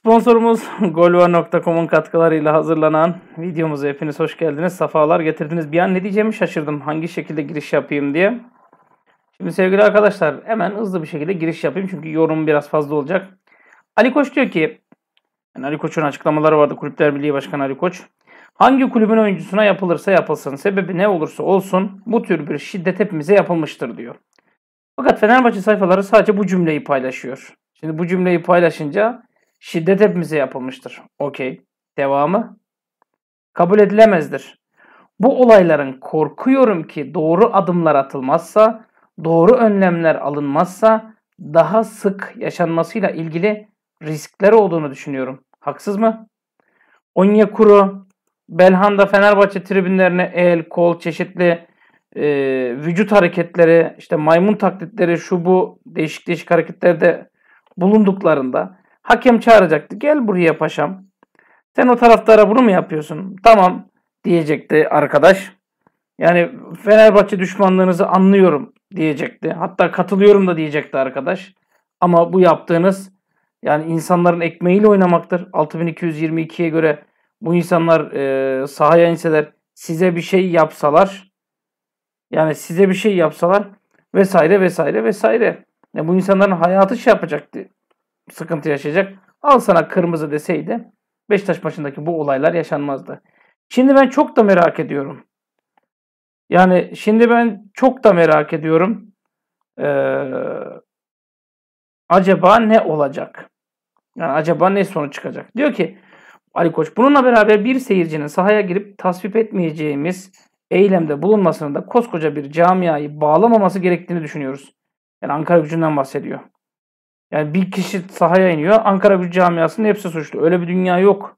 Sponsorumuz golva.com'un katkılarıyla hazırlanan videomuza hepiniz hoş geldiniz. Safalar getirdiniz. Bir an ne diyeceğimi şaşırdım. Hangi şekilde giriş yapayım diye. Şimdi sevgili arkadaşlar hemen hızlı bir şekilde giriş yapayım. Çünkü yorum biraz fazla olacak. Ali Koç diyor ki yani Ali Koç'un açıklamaları vardı. Kulüpler Birliği Başkanı Ali Koç. Hangi kulübün oyuncusuna yapılırsa yapılsın, sebebi ne olursa olsun bu tür bir şiddet hepimize yapılmıştır diyor. Fakat Fenerbahçe sayfaları sadece bu cümleyi paylaşıyor. Şimdi bu cümleyi paylaşınca Şiddet hepimize yapılmıştır. Okey. Devamı? Kabul edilemezdir. Bu olayların korkuyorum ki doğru adımlar atılmazsa, doğru önlemler alınmazsa daha sık yaşanmasıyla ilgili riskler olduğunu düşünüyorum. Haksız mı? Onyekuru, Belhanda Fenerbahçe tribünlerine el, kol, çeşitli e, vücut hareketleri, işte maymun taklitleri, şu bu değişik değişik hareketlerde bulunduklarında Hakem çağıracaktı. Gel buraya paşam. Sen o taraftara bunu mu yapıyorsun? Tamam diyecekti arkadaş. Yani Fenerbahçe düşmanlığınızı anlıyorum diyecekti. Hatta katılıyorum da diyecekti arkadaş. Ama bu yaptığınız yani insanların ekmeğiyle oynamaktır. 6222'ye göre bu insanlar e, sahaya inseler size bir şey yapsalar yani size bir şey yapsalar vesaire vesaire vesaire. Yani bu insanların hayatı şey yapacaktı sıkıntı yaşayacak. Al sana kırmızı deseydi Beşiktaş maçındaki bu olaylar yaşanmazdı. Şimdi ben çok da merak ediyorum. Yani şimdi ben çok da merak ediyorum. Ee, acaba ne olacak? Yani acaba ne sonuç çıkacak? Diyor ki Ali Koç bununla beraber bir seyircinin sahaya girip tasvip etmeyeceğimiz eylemde bulunmasını da koskoca bir camiayı bağlamaması gerektiğini düşünüyoruz. Yani Ankara gücünden bahsediyor. Yani bir kişi sahaya iniyor. Ankara bir camiasının hepsi suçlu. Öyle bir dünya yok.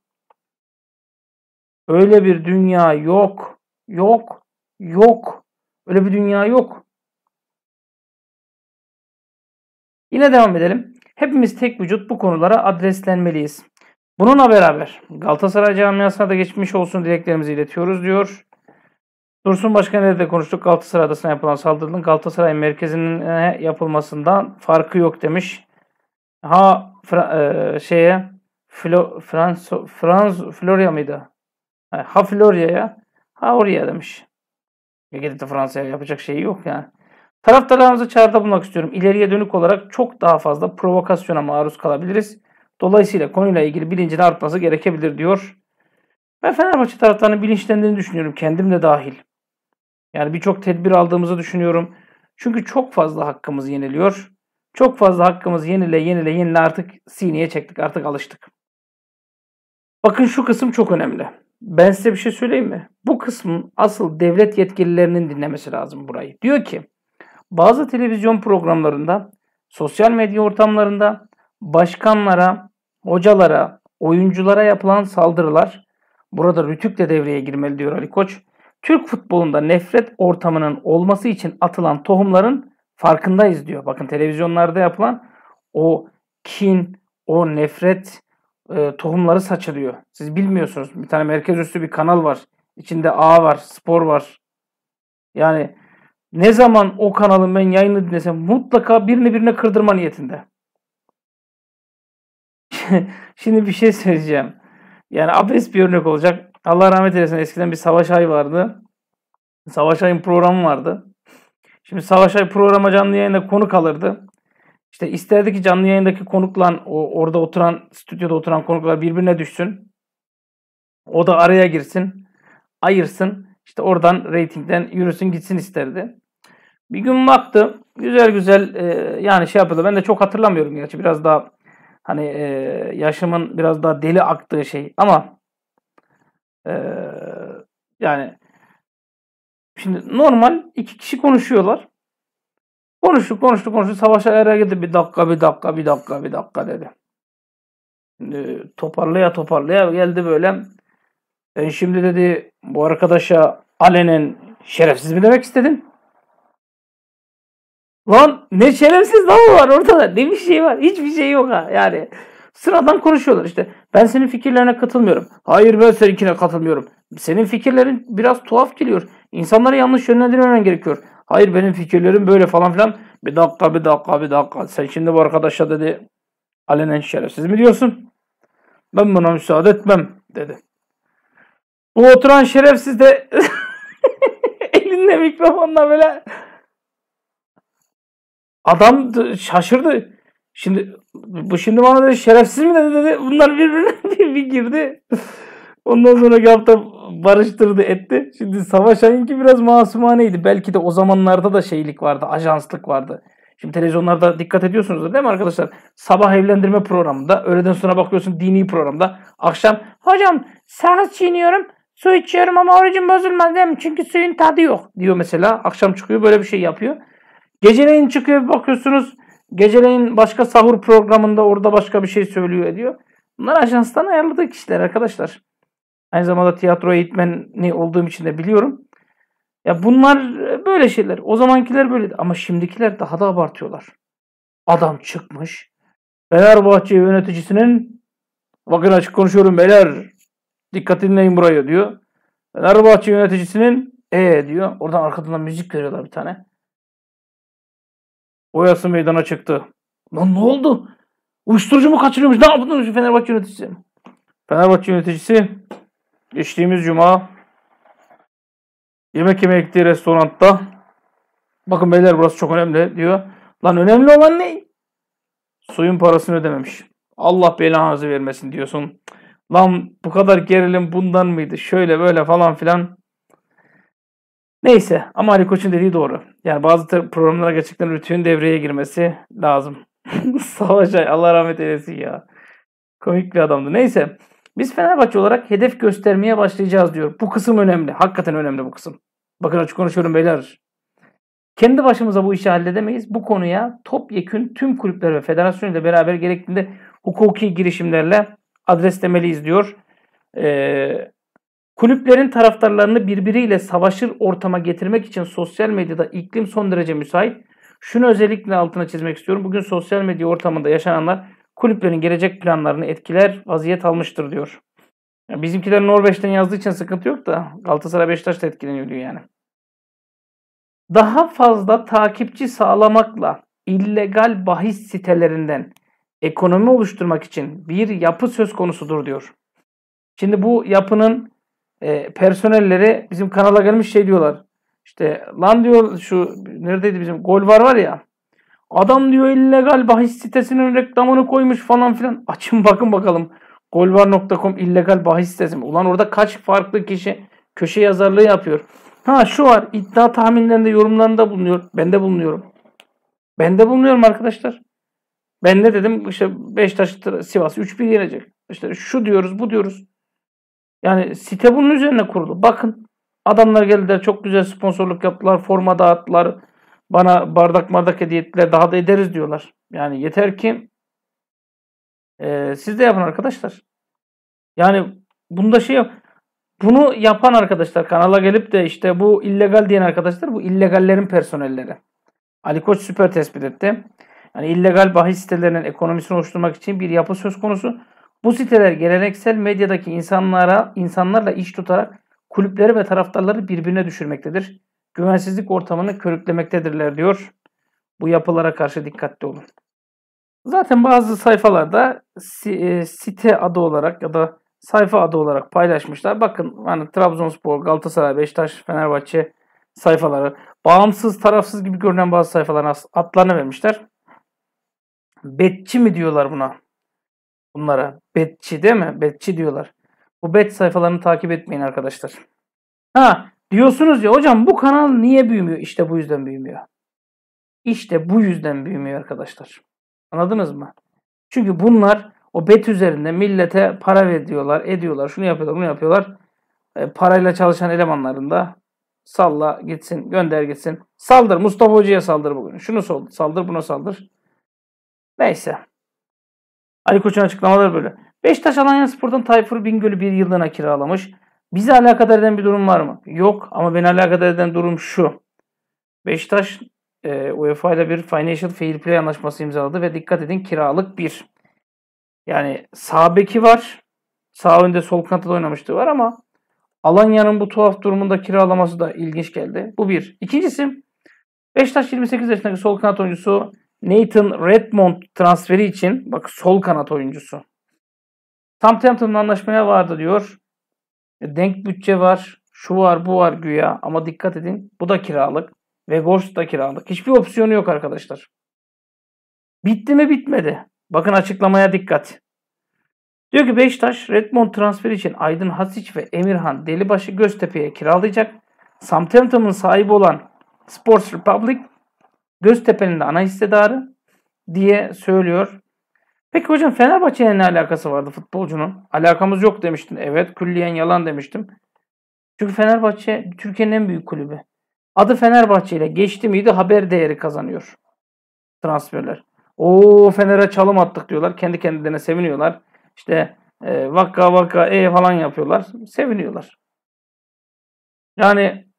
Öyle bir dünya yok. Yok. Yok. Öyle bir dünya yok. Yine devam edelim. Hepimiz tek vücut bu konulara adreslenmeliyiz. Bununla beraber Galatasaray camiasına da geçmiş olsun dileklerimizi iletiyoruz diyor. Dursun başkan Başkan'la de konuştuk. Galatasaray Adası'na yapılan saldırının Galatasaray merkezinin yapılmasından farkı yok demiş. Ha Fra- e, şeye Flo- Frans, Frans, Florya mıydı? Ha Florya'ya ha oraya demiş. Ya gidip de Fransa'ya yapacak şey yok yani. Taraftarlarımızı çağrıda bulmak istiyorum. İleriye dönük olarak çok daha fazla provokasyona maruz kalabiliriz. Dolayısıyla konuyla ilgili bilincin artması gerekebilir diyor. Ben Fenerbahçe taraftarının bilinçlendiğini düşünüyorum. Kendim de dahil. Yani birçok tedbir aldığımızı düşünüyorum. Çünkü çok fazla hakkımız yeniliyor. Çok fazla hakkımız yenile yenile yenile artık sineye çektik. Artık alıştık. Bakın şu kısım çok önemli. Ben size bir şey söyleyeyim mi? Bu kısmın asıl devlet yetkililerinin dinlemesi lazım burayı. Diyor ki bazı televizyon programlarında, sosyal medya ortamlarında başkanlara, hocalara, oyunculara yapılan saldırılar burada Rütük de devreye girmeli diyor Ali Koç. Türk futbolunda nefret ortamının olması için atılan tohumların farkındayız diyor. Bakın televizyonlarda yapılan o kin, o nefret e, tohumları saçılıyor. Siz bilmiyorsunuz. Bir tane merkez üstü bir kanal var. İçinde A var, spor var. Yani ne zaman o kanalın ben yayını dinlesem mutlaka birini birine kırdırma niyetinde. Şimdi bir şey söyleyeceğim. Yani abes bir örnek olacak. Allah rahmet eylesin eskiden bir Savaş ayı vardı. Savaş Ay'ın programı vardı. Şimdi Savaş Ay programa canlı yayında konuk alırdı. İşte isterdi ki canlı yayındaki konukla o orada oturan stüdyoda oturan konuklar birbirine düşsün. O da araya girsin. Ayırsın. İşte oradan reytingden yürüsün gitsin isterdi. Bir gün baktı. Güzel güzel e, yani şey yapıldı. Ben de çok hatırlamıyorum gerçi. Biraz daha hani e, yaşımın biraz daha deli aktığı şey. Ama e, yani Şimdi normal iki kişi konuşuyorlar. Konuştu konuştu konuştu. Savaşa erer gitti. Bir dakika bir dakika bir dakika bir dakika dedi. Şimdi toparlaya toparlaya geldi böyle. Ben şimdi dedi bu arkadaşa alenen şerefsiz mi demek istedin? Lan ne şerefsiz lan var ortada. Ne bir şey var. Hiçbir şey yok ha yani. Sıradan konuşuyorlar işte. Ben senin fikirlerine katılmıyorum. Hayır ben seninkine katılmıyorum. Senin fikirlerin biraz tuhaf geliyor. İnsanları yanlış yönlendirmemen gerekiyor. Hayır benim fikirlerim böyle falan filan. Bir dakika bir dakika bir dakika. Sen şimdi bu arkadaşa dedi alenen şerefsiz mi diyorsun? Ben buna müsaade etmem dedi. Bu oturan şerefsiz de elinde mikrofonla böyle adam şaşırdı. Şimdi bu şimdi bana dedi şerefsiz mi dedi. dedi. Bunlar birbirine bir, bir girdi. Ondan sonraki hafta barıştırdı etti. Şimdi Savaş Ayınki biraz masumaneydi. Belki de o zamanlarda da şeylik vardı. Ajanslık vardı. Şimdi televizyonlarda dikkat ediyorsunuz değil mi arkadaşlar? Sabah evlendirme programında, öğleden sonra bakıyorsun dini programda. Akşam hocam sakız çiğniyorum, su içiyorum ama orucum bozulmaz değil mi? Çünkü suyun tadı yok diyor mesela. Akşam çıkıyor böyle bir şey yapıyor. Geceleyin çıkıyor bakıyorsunuz Geceleyin başka sahur programında orada başka bir şey söylüyor ediyor. Bunlar ajanstan ayarladığı kişiler arkadaşlar. Aynı zamanda tiyatro eğitmeni olduğum için de biliyorum. Ya bunlar e, böyle şeyler. O zamankiler böyleydi. Ama şimdikiler daha da abartıyorlar. Adam çıkmış. Fenerbahçe yöneticisinin bakın açık konuşuyorum beyler dikkat dinleyin burayı diyor. Fenerbahçe yöneticisinin e ee, diyor. Oradan arkadan müzik veriyorlar bir tane. Oyası meydana çıktı. Lan ne oldu? Uyuşturucu mu kaçırıyormuş? Ne yaptınız Fenerbahçe yöneticisi? Fenerbahçe yöneticisi geçtiğimiz cuma yemek yemeye gittiği restoranda bakın beyler burası çok önemli diyor. Lan önemli olan ne? Suyun parasını ödememiş. Allah belanızı vermesin diyorsun. Lan bu kadar gerilim bundan mıydı? Şöyle böyle falan filan. Neyse ama Ali Koç'un dediği doğru. Yani bazı programlara gerçekten rütüğün devreye girmesi lazım. Savaş Allah rahmet eylesin ya. Komik bir adamdı. Neyse biz Fenerbahçe olarak hedef göstermeye başlayacağız diyor. Bu kısım önemli. Hakikaten önemli bu kısım. Bakın açık konuşuyorum beyler. Kendi başımıza bu işi halledemeyiz. Bu konuya topyekün tüm kulüpler ve federasyon ile beraber gerektiğinde hukuki girişimlerle adreslemeliyiz diyor. Ee, Kulüplerin taraftarlarını birbiriyle savaşır ortama getirmek için sosyal medyada iklim son derece müsait. Şunu özellikle altına çizmek istiyorum. Bugün sosyal medya ortamında yaşananlar kulüplerin gelecek planlarını etkiler vaziyet almıştır diyor. bizimkiler Norveç'ten yazdığı için sıkıntı yok da Galatasaray Beşiktaş da etkileniyor diyor yani. Daha fazla takipçi sağlamakla illegal bahis sitelerinden ekonomi oluşturmak için bir yapı söz konusudur diyor. Şimdi bu yapının e, personelleri bizim kanala gelmiş şey diyorlar. İşte lan diyor şu neredeydi bizim gol var var ya. Adam diyor illegal bahis sitesinin reklamını koymuş falan filan. Açın bakın bakalım. Golvar.com illegal bahis sitesi mi? Ulan orada kaç farklı kişi köşe yazarlığı yapıyor. Ha şu var iddia tahminlerinde yorumlarında bulunuyor. Ben de bulunuyorum. Ben de bulunuyorum arkadaşlar. Ben de dedim işte Beşiktaş Sivas 3-1 yenecek. İşte şu diyoruz bu diyoruz. Yani site bunun üzerine kurulu. Bakın adamlar geldiler çok güzel sponsorluk yaptılar. Forma dağıttılar. Bana bardak bardak hediye ettiler. Daha da ederiz diyorlar. Yani yeter ki e, siz de yapın arkadaşlar. Yani bunda şey yap. Bunu yapan arkadaşlar kanala gelip de işte bu illegal diyen arkadaşlar bu illegallerin personelleri. Ali Koç süper tespit etti. Yani illegal bahis sitelerinin ekonomisini oluşturmak için bir yapı söz konusu. Bu siteler geleneksel medyadaki insanlara, insanlarla iş tutarak kulüpleri ve taraftarları birbirine düşürmektedir. Güvensizlik ortamını körüklemektedirler diyor. Bu yapılara karşı dikkatli olun. Zaten bazı sayfalarda e, site adı olarak ya da sayfa adı olarak paylaşmışlar. Bakın hani Trabzonspor, Galatasaray, Beşiktaş, Fenerbahçe sayfaları bağımsız, tarafsız gibi görünen bazı sayfaların adlarını vermişler. Betçi mi diyorlar buna? bunlara. Betçi değil mi? Betçi diyorlar. Bu bet sayfalarını takip etmeyin arkadaşlar. Ha diyorsunuz ya hocam bu kanal niye büyümüyor? İşte bu yüzden büyümüyor. İşte bu yüzden büyümüyor arkadaşlar. Anladınız mı? Çünkü bunlar o bet üzerinde millete para veriyorlar, ediyorlar, şunu yapıyorlar, bunu yapıyorlar. E, parayla çalışan elemanlarında salla gitsin, gönder gitsin. Saldır Mustafa Hoca'ya saldır bugün. Şunu saldır, buna saldır. Neyse. Ali Koç'un açıklamaları böyle. Beşiktaş Alanya Spor'dan Tayfur Bingöl'ü bir yıllığına kiralamış. Bizi alakadar eden bir durum var mı? Yok ama beni alakadar eden durum şu. Beşiktaş e, UEFA ile bir financial fair play anlaşması imzaladı ve dikkat edin kiralık bir. Yani sağ beki var. Sağ önde sol kanatta da oynamıştı var ama Alanya'nın bu tuhaf durumunda kiralaması da ilginç geldi. Bu bir. İkincisi Beşiktaş 28 yaşındaki sol kanat oyuncusu Nathan Redmond transferi için bak sol kanat oyuncusu. Southampton'la anlaşmaya vardı diyor. E, denk bütçe var. Şu var bu var güya ama dikkat edin bu da kiralık. Ve Gors da kiralık. Hiçbir opsiyonu yok arkadaşlar. Bitti mi bitmedi. Bakın açıklamaya dikkat. Diyor ki Beşiktaş Redmond transferi için Aydın Hasiç ve Emirhan Delibaşı Göztepe'ye kiralayacak. Southampton'ın sahibi olan Sports Republic Göztepe'nin de ana hissedarı diye söylüyor. Peki hocam Fenerbahçe'nin ne alakası vardı futbolcunun? Alakamız yok demiştin. Evet külliyen yalan demiştim. Çünkü Fenerbahçe Türkiye'nin en büyük kulübü. Adı Fenerbahçe ile geçti miydi haber değeri kazanıyor. Transferler. O Fener'e çalım attık diyorlar. Kendi kendilerine seviniyorlar. İşte e, vakka vakka e falan yapıyorlar. Seviniyorlar. Yani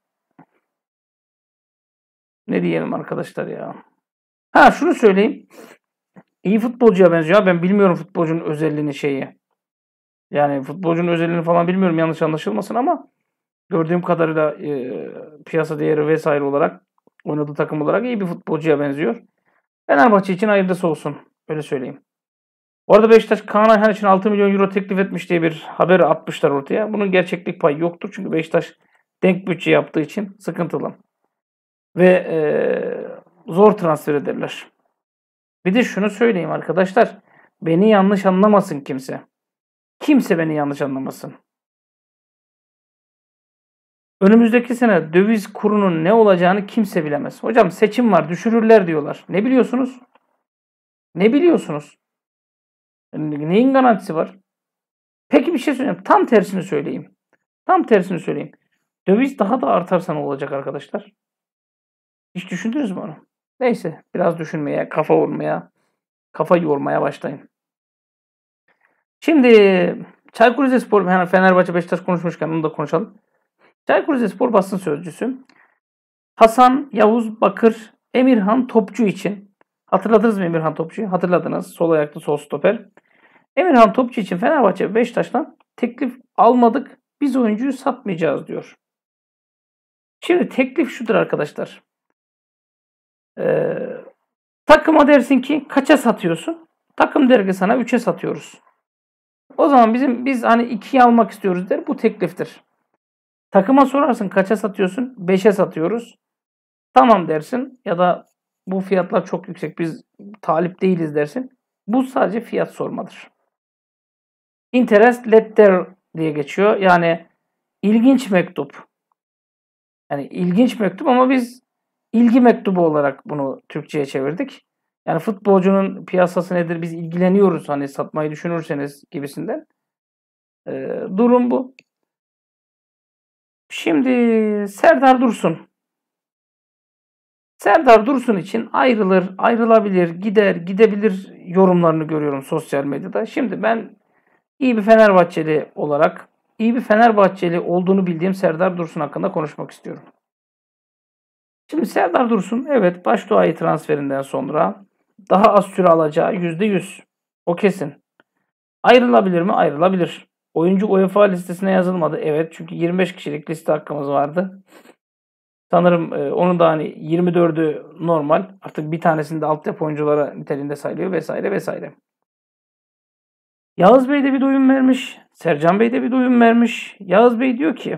ne diyelim arkadaşlar ya. Ha şunu söyleyeyim. İyi futbolcuya benziyor. Ben bilmiyorum futbolcunun özelliğini şeyi. Yani futbolcunun özelliğini falan bilmiyorum yanlış anlaşılmasın ama gördüğüm kadarıyla e, piyasa değeri vesaire olarak oynadığı takım olarak iyi bir futbolcuya benziyor. Fenerbahçe için hayırlısı olsun. Öyle söyleyeyim. orada arada Beşiktaş Kaan Ayhan için 6 milyon euro teklif etmiş diye bir haber atmışlar ortaya. Bunun gerçeklik payı yoktur. Çünkü Beşiktaş denk bütçe yaptığı için sıkıntılı ve e, zor transfer ederler. Bir de şunu söyleyeyim arkadaşlar. Beni yanlış anlamasın kimse. Kimse beni yanlış anlamasın. Önümüzdeki sene döviz kurunun ne olacağını kimse bilemez. Hocam seçim var düşürürler diyorlar. Ne biliyorsunuz? Ne biliyorsunuz? Neyin garantisi var? Peki bir şey söyleyeyim. Tam tersini söyleyeyim. Tam tersini söyleyeyim. Döviz daha da artarsa ne olacak arkadaşlar? Hiç düşündünüz mü onu? Neyse biraz düşünmeye, kafa vurmaya, kafa yormaya başlayın. Şimdi Çaykur Rizespor, yani Fenerbahçe Beşiktaş konuşmuşken onu da konuşalım. Çaykur Rizespor basın sözcüsü. Hasan Yavuz Bakır Emirhan Topçu için. Hatırladınız mı Emirhan Topçu'yu? Hatırladınız. Sol ayaklı sol stoper. Emirhan Topçu için Fenerbahçe ve Beşiktaş'tan teklif almadık. Biz oyuncuyu satmayacağız diyor. Şimdi teklif şudur arkadaşlar. Ee, takıma dersin ki kaça satıyorsun? Takım der ki sana 3'e satıyoruz. O zaman bizim biz hani 2'yi almak istiyoruz der. Bu tekliftir. Takıma sorarsın kaça satıyorsun? 5'e satıyoruz. Tamam dersin ya da bu fiyatlar çok yüksek biz talip değiliz dersin. Bu sadece fiyat sormadır. Interest letter diye geçiyor. Yani ilginç mektup. Yani ilginç mektup ama biz ilgi mektubu olarak bunu Türkçe'ye çevirdik. Yani futbolcunun piyasası nedir biz ilgileniyoruz hani satmayı düşünürseniz gibisinden. E, durum bu. Şimdi Serdar Dursun. Serdar Dursun için ayrılır, ayrılabilir, gider, gidebilir yorumlarını görüyorum sosyal medyada. Şimdi ben iyi bir Fenerbahçeli olarak, iyi bir Fenerbahçeli olduğunu bildiğim Serdar Dursun hakkında konuşmak istiyorum. Şimdi Serdar Dursun evet baş duayı transferinden sonra daha az süre alacağı %100. O kesin. Ayrılabilir mi? Ayrılabilir. Oyuncu UEFA listesine yazılmadı. Evet çünkü 25 kişilik liste hakkımız vardı. Sanırım e, onun da hani 24'ü normal. Artık bir tanesini de altyapı oyunculara niteliğinde sayılıyor vesaire vesaire. Yağız Bey de bir duyum vermiş. Sercan Bey de bir duyum vermiş. Yağız Bey diyor ki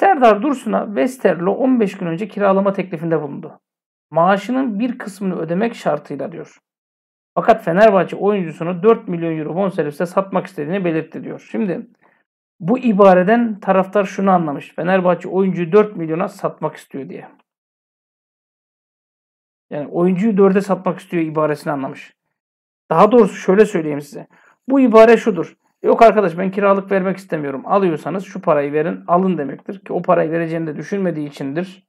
Serdar Dursun'a Westerlo 15 gün önce kiralama teklifinde bulundu. Maaşının bir kısmını ödemek şartıyla diyor. Fakat Fenerbahçe oyuncusunu 4 milyon euro bonserviste satmak istediğini belirtti diyor. Şimdi bu ibareden taraftar şunu anlamış. Fenerbahçe oyuncuyu 4 milyona satmak istiyor diye. Yani oyuncuyu 4'e satmak istiyor ibaresini anlamış. Daha doğrusu şöyle söyleyeyim size. Bu ibare şudur. Yok arkadaş ben kiralık vermek istemiyorum. Alıyorsanız şu parayı verin alın demektir. Ki o parayı vereceğini de düşünmediği içindir.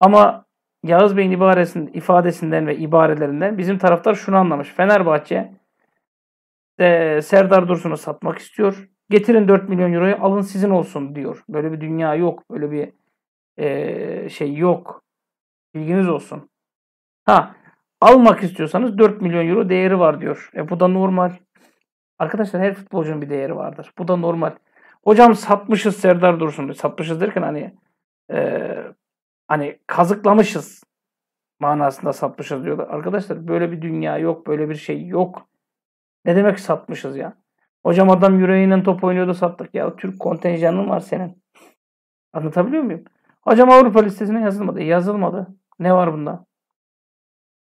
Ama Yağız Bey'in ibaresinin, ifadesinden ve ibarelerinden bizim taraftar şunu anlamış. Fenerbahçe e, Serdar Dursun'u satmak istiyor. Getirin 4 milyon euroyu alın sizin olsun diyor. Böyle bir dünya yok. Böyle bir e, şey yok. Bilginiz olsun. Ha almak istiyorsanız 4 milyon euro değeri var diyor. E bu da normal. Arkadaşlar her futbolcunun bir değeri vardır. Bu da normal. Hocam satmışız Serdar Dursun'u. Satmışız derken hani e, hani kazıklamışız manasında satmışız diyorlar. Arkadaşlar böyle bir dünya yok. Böyle bir şey yok. Ne demek satmışız ya? Hocam adam yüreğiyle top oynuyordu sattık. Ya Türk kontenjanın var senin. Anlatabiliyor muyum? Hocam Avrupa listesine yazılmadı. E, yazılmadı. Ne var bunda?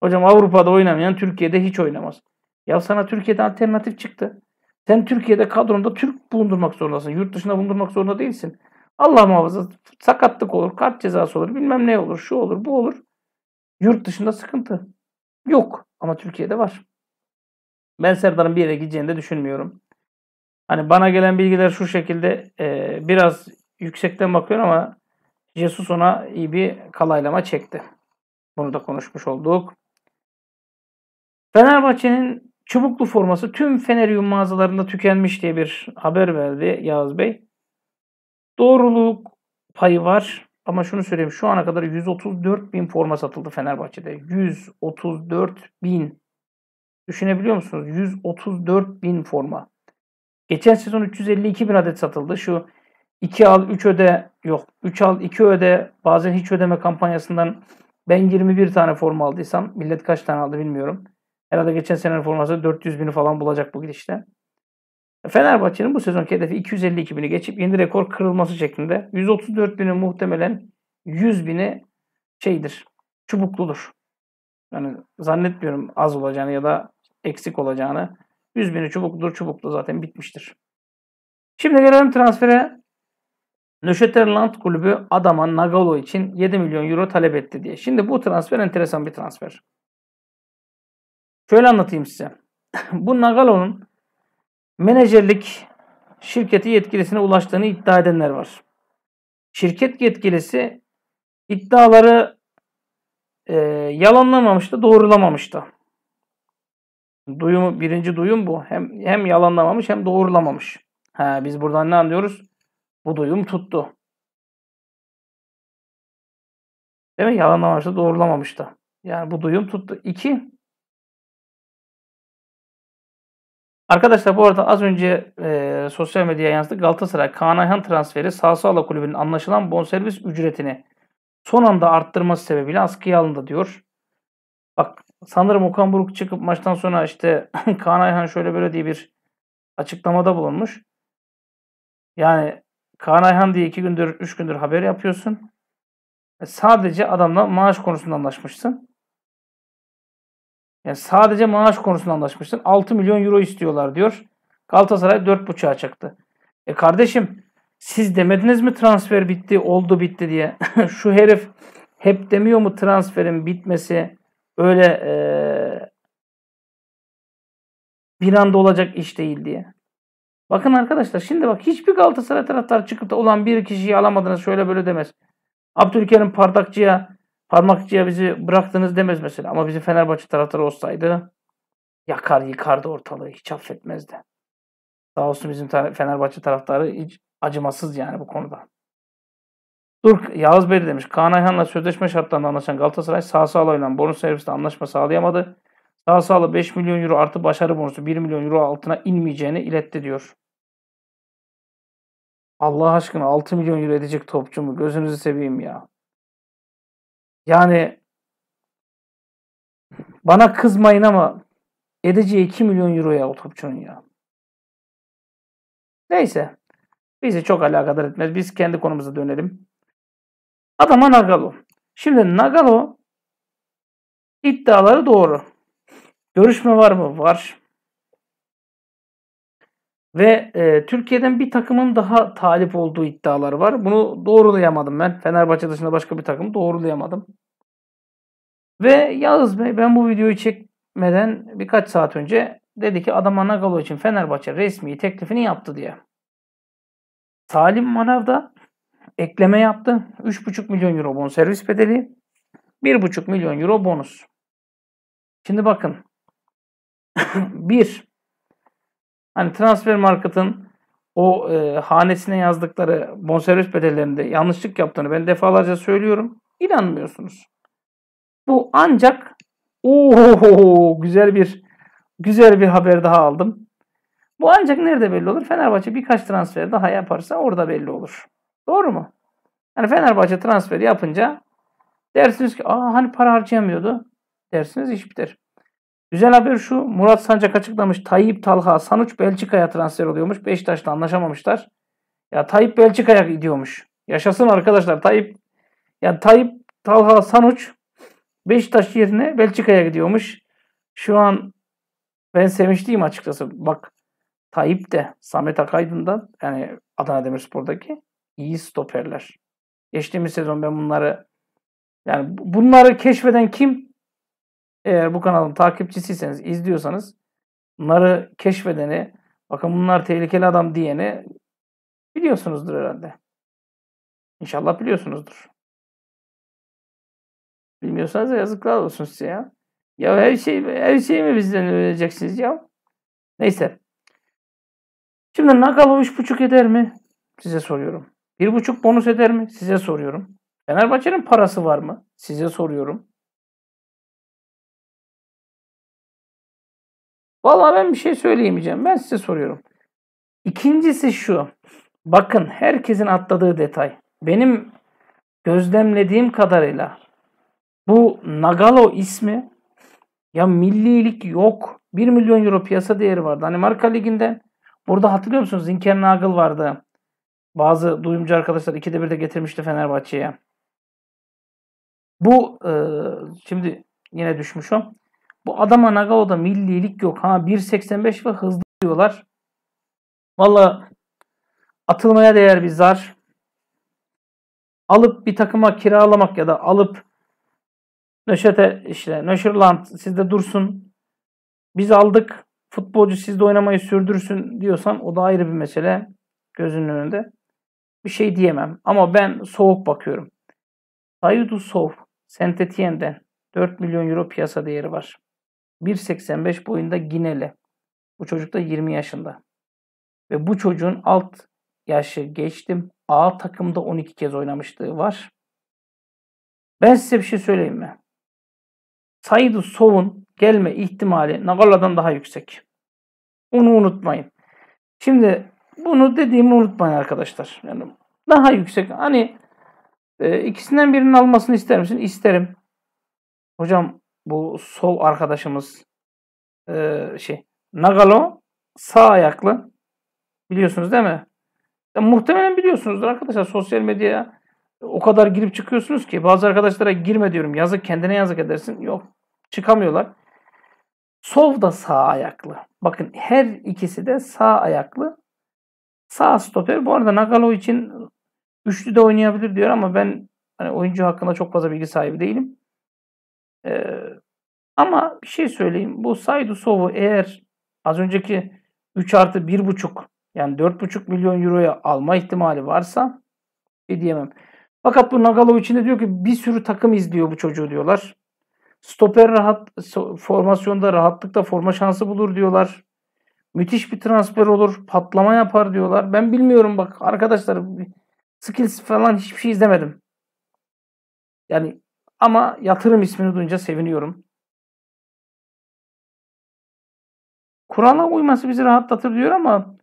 Hocam Avrupa'da oynamayan Türkiye'de hiç oynamaz. Ya sana Türkiye'de alternatif çıktı. Sen Türkiye'de kadronda Türk bulundurmak zorundasın. Yurt dışında bulundurmak zorunda değilsin. Allah muhafaza sakatlık olur, kart cezası olur, bilmem ne olur, şu olur, bu olur. Yurt dışında sıkıntı yok ama Türkiye'de var. Ben Serdar'ın bir yere gideceğini de düşünmüyorum. Hani bana gelen bilgiler şu şekilde e, biraz yüksekten bakıyor ama Jesus ona iyi bir kalaylama çekti. Bunu da konuşmuş olduk. Fenerbahçe'nin Çubuklu forması tüm Fenerium mağazalarında tükenmiş diye bir haber verdi Yağız Bey. Doğruluk payı var ama şunu söyleyeyim şu ana kadar 134 bin forma satıldı Fenerbahçe'de. 134 bin. Düşünebiliyor musunuz? 134 bin forma. Geçen sezon 352 bin adet satıldı. Şu 2 al 3 öde yok. 3 al 2 öde bazen hiç ödeme kampanyasından ben 21 tane forma aldıysam millet kaç tane aldı bilmiyorum. Herhalde geçen sene forması 400 bini falan bulacak bu gidişte. Fenerbahçe'nin bu sezonki hedefi 252 bini geçip yeni rekor kırılması şeklinde. 134 bini muhtemelen 100 bini şeydir, çubukludur. Yani zannetmiyorum az olacağını ya da eksik olacağını. 100 bini çubukludur, çubuklu zaten bitmiştir. Şimdi gelelim transfere. Nöşeterland kulübü Adama Nagalo için 7 milyon euro talep etti diye. Şimdi bu transfer enteresan bir transfer. Şöyle anlatayım size. Bu Nagalo'nun menajerlik şirketi yetkilisine ulaştığını iddia edenler var. Şirket yetkilisi iddiaları e, yalanlamamıştı, doğrulamamıştı. Duyumu, birinci duyum bu. Hem, hem yalanlamamış hem doğrulamamış. Ha, biz buradan ne anlıyoruz? Bu duyum tuttu. Değil mi? Yalanlamamış da doğrulamamış da. Yani bu duyum tuttu. İki, Arkadaşlar bu arada az önce e, sosyal medyaya yansıdık. Galatasaray Kaan Ayhan transferi Sağsağla kulübünün anlaşılan bonservis ücretini son anda arttırması sebebiyle askıya alındı diyor. Bak sanırım Okan Buruk çıkıp maçtan sonra işte Kaan Ayhan şöyle böyle diye bir açıklamada bulunmuş. Yani Kaan Ayhan diye iki gündür üç gündür haber yapıyorsun. E, sadece adamla maaş konusunda anlaşmışsın. Yani sadece maaş konusunda anlaşmışsın. 6 milyon euro istiyorlar diyor. Galatasaray 4.5'a çıktı. E kardeşim siz demediniz mi transfer bitti, oldu bitti diye. Şu herif hep demiyor mu transferin bitmesi öyle e, bir anda olacak iş değil diye. Bakın arkadaşlar şimdi bak hiçbir Galatasaray taraftar çıkıp da olan bir kişiyi alamadınız şöyle böyle demez. Abdülkerim Pardakçı'ya parmakçıya bizi bıraktınız demez mesela. Ama bizim Fenerbahçe taraftarı olsaydı yakar yıkardı ortalığı hiç affetmezdi. Sağ olsun bizim tar- Fenerbahçe taraftarı hiç acımasız yani bu konuda. Dur Yağız Bey demiş. Kaan Ayhan'la sözleşme şartlarında anlaşan Galatasaray sağ sağlayla bonus servisle anlaşma sağlayamadı. Sağ sağlı 5 milyon euro artı başarı bonusu 1 milyon euro altına inmeyeceğini iletti diyor. Allah aşkına 6 milyon euro edecek topçu mu? Gözünüzü seveyim ya. Yani bana kızmayın ama Edece'yi 2 milyon euroya otopçunun ya. Neyse. Bizi çok alakadar etmez. Biz kendi konumuza dönelim. Adama Nagalo. Şimdi Nagalo iddiaları doğru. Görüşme var mı? Var. Ve e, Türkiye'den bir takımın daha talip olduğu iddiaları var. Bunu doğrulayamadım ben. Fenerbahçe dışında başka bir takım doğrulayamadım. Ve Yağız Bey ben bu videoyu çekmeden birkaç saat önce dedi ki adam Nagalo için Fenerbahçe resmi teklifini yaptı diye. Salim Manav da ekleme yaptı. 3,5 milyon euro bonus servis bedeli. 1,5 milyon euro bonus. Şimdi bakın. bir. Hani transfer marketin o e, hanesine yazdıkları bonservis bedellerinde yanlışlık yaptığını ben defalarca söylüyorum. İnanmıyorsunuz. Bu ancak ooo güzel bir güzel bir haber daha aldım. Bu ancak nerede belli olur? Fenerbahçe birkaç transfer daha yaparsa orada belli olur. Doğru mu? Hani Fenerbahçe transferi yapınca dersiniz ki Aa, hani para harcayamıyordu. Dersiniz iş biter. Güzel haber şu. Murat Sancak açıklamış. Tayyip Talha Sanuç Belçika'ya transfer oluyormuş. Beşiktaş'ta anlaşamamışlar. Ya Tayyip Belçika'ya gidiyormuş. Yaşasın arkadaşlar. Tayyip yani Tayyip Talha Sanuç Beşiktaş yerine Belçika'ya gidiyormuş. Şu an ben sevinçliyim açıkçası. Bak Tayyip de Samet Akaydın da yani Adana Demirspor'daki iyi stoperler. Geçtiğimiz sezon ben bunları yani bunları keşfeden kim? Eğer bu kanalın takipçisiyseniz, izliyorsanız bunları keşfedeni, bakın bunlar tehlikeli adam diyeni biliyorsunuzdur herhalde. İnşallah biliyorsunuzdur. Bilmiyorsanız da yazıklar olsun size ya. Ya her şey her şeyi mi bizden öğreneceksiniz ya? Neyse. Şimdi Nagal buçuk eder mi? Size soruyorum. Bir buçuk bonus eder mi? Size soruyorum. Fenerbahçe'nin parası var mı? Size soruyorum. Vallahi ben bir şey söyleyemeyeceğim. Ben size soruyorum. İkincisi şu. Bakın herkesin atladığı detay. Benim gözlemlediğim kadarıyla bu Nagalo ismi ya millilik yok. 1 milyon euro piyasa değeri vardı. Hani Marka Ligi'nde burada hatırlıyor musunuz? Zinker Nagel vardı. Bazı duyumcu arkadaşlar ikide bir de getirmişti Fenerbahçe'ye. Bu e, şimdi yine düşmüş o. Bu Adama Nagao'da millilik yok. Ha 1.85 ve hızlı diyorlar. Valla atılmaya değer bir zar. Alıp bir takıma kiralamak ya da alıp Nöşete işte Nöşürland sizde dursun. Biz aldık. Futbolcu sizde oynamayı sürdürsün diyorsan o da ayrı bir mesele gözünün önünde. Bir şey diyemem ama ben soğuk bakıyorum. Sayudu Sov Saint-Étienne'den 4 milyon euro piyasa değeri var. 1.85 boyunda Gineli. Bu çocuk da 20 yaşında. Ve bu çocuğun alt yaşı geçtim. A takımda 12 kez oynamışlığı var. Ben size bir şey söyleyeyim mi? Saydı Sov'un gelme ihtimali Nagala'dan daha yüksek. Onu unutmayın. Şimdi bunu dediğimi unutmayın arkadaşlar. Yani daha yüksek. Hani e, ikisinden birinin almasını ister misin? İsterim. Hocam bu sol arkadaşımız e, şey Nagalo sağ ayaklı biliyorsunuz değil mi? Ya, muhtemelen biliyorsunuzdur arkadaşlar sosyal medyaya o kadar girip çıkıyorsunuz ki bazı arkadaşlara girme diyorum yazık kendine yazık edersin yok çıkamıyorlar. Sol da sağ ayaklı. Bakın her ikisi de sağ ayaklı. Sağ stoper. Bu arada Nagalo için üçlü de oynayabilir diyor ama ben hani oyuncu hakkında çok fazla bilgi sahibi değilim. Ee, ama bir şey söyleyeyim. Bu Sovu eğer az önceki 3 artı 1,5 yani 4,5 milyon euroya alma ihtimali varsa bir şey diyemem. Fakat bu Nagalov içinde diyor ki bir sürü takım izliyor bu çocuğu diyorlar. Stoper rahat formasyonda rahatlıkla forma şansı bulur diyorlar. Müthiş bir transfer olur. Patlama yapar diyorlar. Ben bilmiyorum bak arkadaşlar skills falan hiçbir şey izlemedim. Yani ama yatırım ismini duyunca seviniyorum. Kurala uyması bizi rahatlatır diyor ama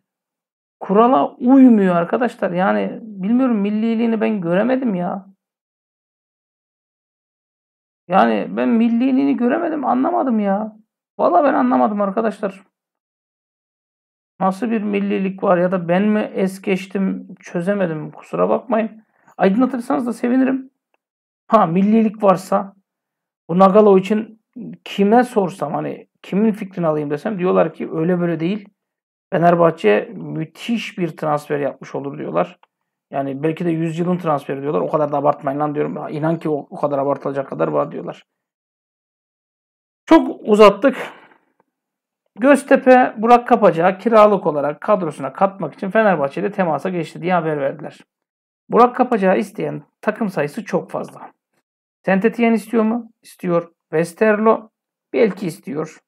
kurala uymuyor arkadaşlar. Yani bilmiyorum milliliğini ben göremedim ya. Yani ben milliliğini göremedim anlamadım ya. Valla ben anlamadım arkadaşlar. Nasıl bir millilik var ya da ben mi es geçtim çözemedim kusura bakmayın. Aydınlatırsanız da sevinirim. Ha millilik varsa bu Nagalo için kime sorsam hani kimin fikrini alayım desem diyorlar ki öyle böyle değil. Fenerbahçe müthiş bir transfer yapmış olur diyorlar. Yani belki de 100 yılın transferi diyorlar. O kadar da abartmayın lan diyorum. Ya, inan ki o, o kadar abartılacak kadar var diyorlar. Çok uzattık. Göztepe Burak Kapacağı kiralık olarak kadrosuna katmak için Fenerbahçe ile temasa geçti diye haber verdiler. Burak Kapacağı isteyen takım sayısı çok fazla. Sentetiyen istiyor mu? İstiyor. Westerlo belki istiyor.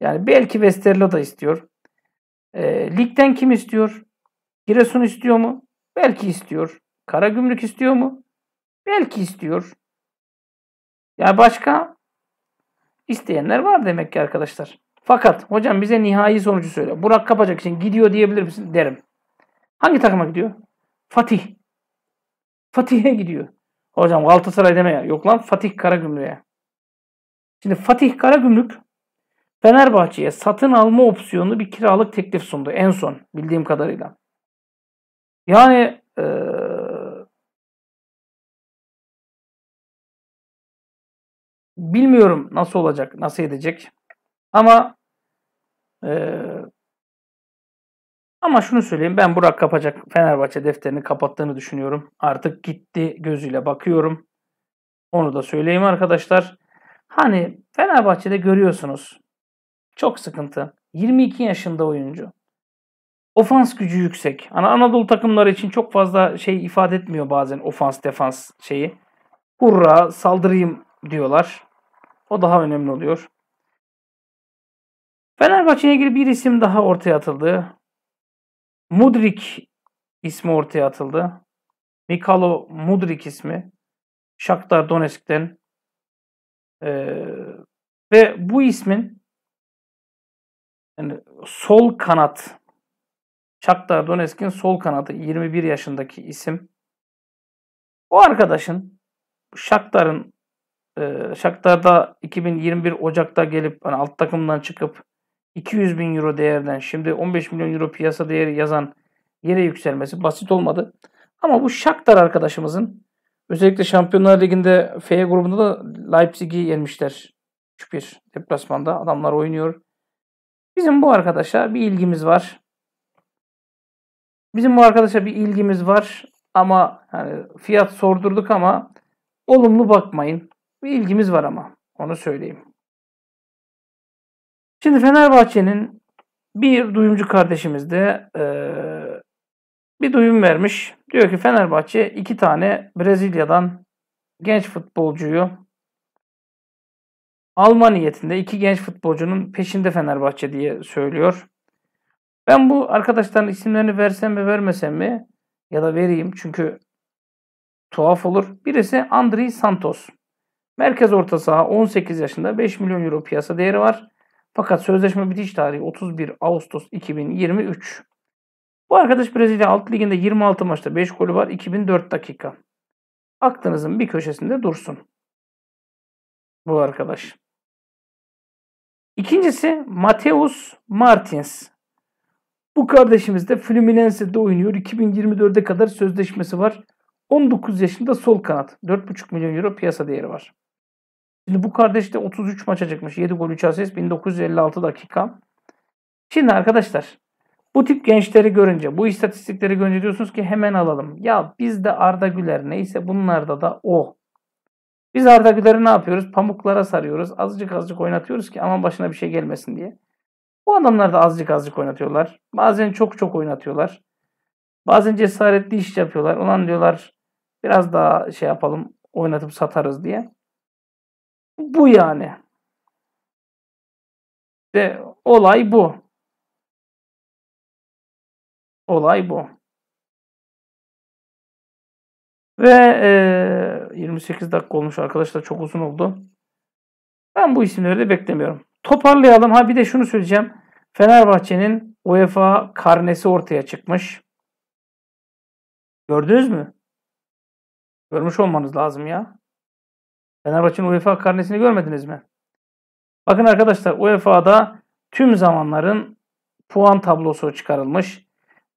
Yani belki Westerlo da istiyor. E, ligden kim istiyor? Giresun istiyor mu? Belki istiyor. Karagümrük istiyor mu? Belki istiyor. Ya yani başka isteyenler var demek ki arkadaşlar. Fakat hocam bize nihai sonucu söyle. Burak Kapacak için gidiyor diyebilir misin derim. Hangi takıma gidiyor? Fatih. Fatih'e gidiyor. Hocam Galatasaray deme ya. Yok lan Fatih Karagümrük'e. Şimdi Fatih Karagümrük Fenerbahçe'ye satın alma opsiyonu bir kiralık teklif sundu en son bildiğim kadarıyla. Yani e, bilmiyorum nasıl olacak, nasıl edecek. Ama e, ama şunu söyleyeyim ben Burak Kapacak Fenerbahçe defterini kapattığını düşünüyorum. Artık gitti gözüyle bakıyorum. Onu da söyleyeyim arkadaşlar. Hani Fenerbahçe'de görüyorsunuz. Çok sıkıntı. 22 yaşında oyuncu. Ofans gücü yüksek. Ana hani Anadolu takımları için çok fazla şey ifade etmiyor bazen ofans defans şeyi. Hurra saldırayım diyorlar. O daha önemli oluyor. Fenerbahçe'ye ilgili bir isim daha ortaya atıldı. Mudrik ismi ortaya atıldı. Mikalo Mudrik ismi. Shakhtar Donetsk'ten. Ee, ve bu ismin yani sol kanat Shakhtar Donetsk'in sol kanadı 21 yaşındaki isim. O arkadaşın Shakhtar'ın e, Shakhtar'da 2021 Ocak'ta gelip hani alt takımdan çıkıp 200 bin euro değerden şimdi 15 milyon euro piyasa değeri yazan yere yükselmesi basit olmadı. Ama bu Shakhtar arkadaşımızın özellikle Şampiyonlar Ligi'nde F grubunda da Leipzig'i yenmişler. 3-1 deplasmanda adamlar oynuyor. Bizim bu arkadaşa bir ilgimiz var. Bizim bu arkadaşa bir ilgimiz var ama yani fiyat sordurduk ama olumlu bakmayın. Bir ilgimiz var ama onu söyleyeyim. Şimdi Fenerbahçe'nin bir duyumcu kardeşimiz de e, bir duyum vermiş. Diyor ki Fenerbahçe iki tane Brezilya'dan genç futbolcuyu alma niyetinde iki genç futbolcunun peşinde Fenerbahçe diye söylüyor. Ben bu arkadaşların isimlerini versem mi vermesem mi ya da vereyim çünkü tuhaf olur. Birisi Andri Santos. Merkez orta saha 18 yaşında 5 milyon euro piyasa değeri var. Fakat sözleşme bitiş tarihi 31 Ağustos 2023. Bu arkadaş Brezilya alt liginde 26 maçta 5 golü var 2004 dakika. Aklınızın bir köşesinde dursun. Bu arkadaş. İkincisi Mateus Martins. Bu kardeşimiz de Fluminense'de oynuyor. 2024'e kadar sözleşmesi var. 19 yaşında sol kanat. 4,5 milyon euro piyasa değeri var. Şimdi bu kardeş de 33 maça çıkmış. 7 gol 3 asist 1956 dakika. Şimdi arkadaşlar bu tip gençleri görünce, bu istatistikleri görünce diyorsunuz ki hemen alalım. Ya bizde Arda Güler neyse bunlarda da o. Biz Arda Güler'i ne yapıyoruz? Pamuklara sarıyoruz. Azıcık azıcık oynatıyoruz ki aman başına bir şey gelmesin diye. Bu adamlar da azıcık azıcık oynatıyorlar. Bazen çok çok oynatıyorlar. Bazen cesaretli iş yapıyorlar. Ulan diyorlar biraz daha şey yapalım oynatıp satarız diye. Bu yani. ve olay bu. Olay bu. Ve e, 28 dakika olmuş arkadaşlar çok uzun oldu. Ben bu isimleri de beklemiyorum. Toparlayalım. Ha bir de şunu söyleyeceğim. Fenerbahçe'nin UEFA karnesi ortaya çıkmış. Gördünüz mü? Görmüş olmanız lazım ya. Fenerbahçe'nin UEFA karnesini görmediniz mi? Bakın arkadaşlar UEFA'da tüm zamanların puan tablosu çıkarılmış.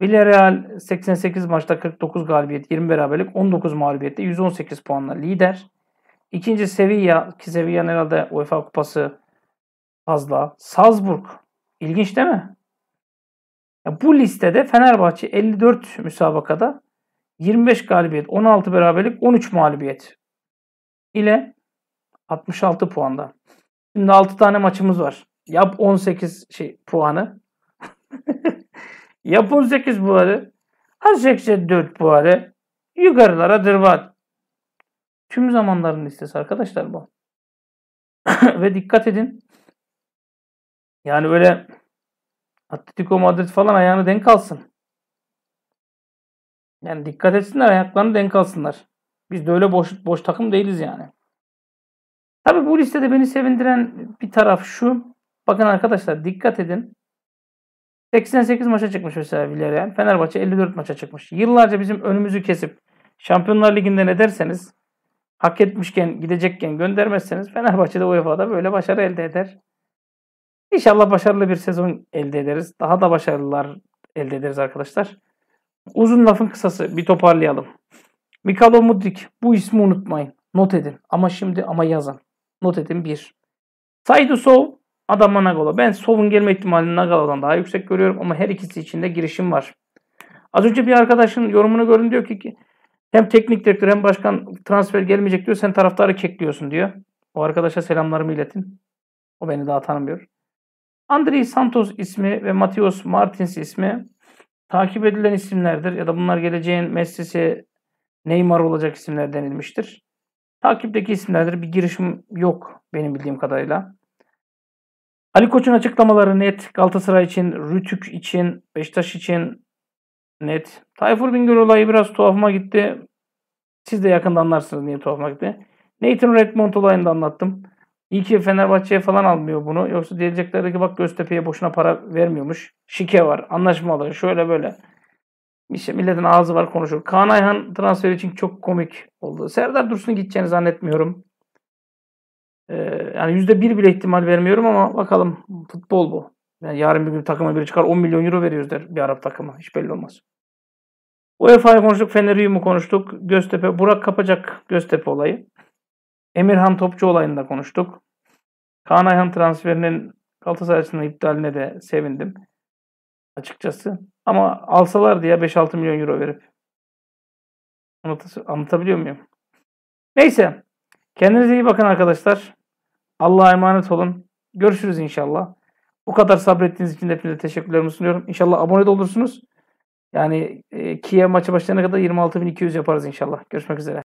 Villarreal 88 maçta 49 galibiyet, 20 beraberlik, 19 mağlubiyette 118 puanla lider. İkinci Sevilla ki Sevilla'nın herhalde UEFA kupası fazla. Salzburg ilginç değil mi? Ya bu listede Fenerbahçe 54 müsabakada 25 galibiyet, 16 beraberlik, 13 mağlubiyet ile 66 puanda. Şimdi 6 tane maçımız var. Yap 18 şey puanı. Yap 18 puanı. Ha 84 puanı. Yukarılara dırvat. Tüm zamanların listesi arkadaşlar bu. Ve dikkat edin. Yani böyle Atletico Madrid falan ayağını denk alsın. Yani dikkat etsinler ayaklarını denk alsınlar. Biz de öyle boş, boş takım değiliz yani. Tabi bu listede beni sevindiren bir taraf şu. Bakın arkadaşlar dikkat edin. 88 maça çıkmış mesela Villarreal. Fenerbahçe 54 maça çıkmış. Yıllarca bizim önümüzü kesip Şampiyonlar Ligi'nde ne derseniz hak etmişken gidecekken göndermezseniz de UEFA'da böyle başarı elde eder. İnşallah başarılı bir sezon elde ederiz. Daha da başarılılar elde ederiz arkadaşlar. Uzun lafın kısası bir toparlayalım. Mikalo Mudrik. Bu ismi unutmayın. Not edin. Ama şimdi ama yazın. Not edin bir. Saydu Sov. Adama Nagalo. Ben Sov'un gelme ihtimalini Nagalo'dan daha yüksek görüyorum ama her ikisi için de girişim var. Az önce bir arkadaşın yorumunu gördüm diyor ki hem teknik direktör hem başkan transfer gelmeyecek diyor. Sen taraftarı kekliyorsun diyor. O arkadaşa selamlarımı iletin. O beni daha tanımıyor. Andrei Santos ismi ve Matios Martins ismi takip edilen isimlerdir. Ya da bunlar geleceğin Messi'si, Neymar olacak isimler denilmiştir. Takipteki isimlerdir. Bir girişim yok benim bildiğim kadarıyla. Ali Koç'un açıklamaları net. Galatasaray için, Rütük için, Beşiktaş için net. Tayfur Bingöl olayı biraz tuhafıma gitti. Siz de yakında anlarsınız niye tuhafıma gitti. Nathan Redmond olayını da anlattım. İyi ki Fenerbahçe'ye falan almıyor bunu. Yoksa diyecekler ki bak Göztepe'ye boşuna para vermiyormuş. Şike var, anlaşmaları şöyle böyle. İşte milletin ağzı var konuşur. Kaan Ayhan transferi için çok komik oldu. Serdar Dursun gideceğini zannetmiyorum. Ee, yani bir bile ihtimal vermiyorum ama bakalım futbol bu. Yani yarın bir gün takıma biri çıkar 10 milyon euro veriyoruz der bir Arap takımı Hiç belli olmaz. UEFA'yı konuştuk. Fener'i konuştuk. Göztepe. Burak Kapacak Göztepe olayı. Emirhan Topçu olayını da konuştuk. Kaan Ayhan transferinin Galatasaray iptaline de sevindim. Açıkçası. Ama alsalardı ya 5-6 milyon euro verip. Anlatabiliyor muyum? Neyse. Kendinize iyi bakın arkadaşlar. Allah'a emanet olun. Görüşürüz inşallah. Bu kadar sabrettiğiniz için hepinize teşekkürlerimi sunuyorum. İnşallah abone de olursunuz. Yani e, Kiev maçı başlayana kadar 26.200 yaparız inşallah. Görüşmek üzere.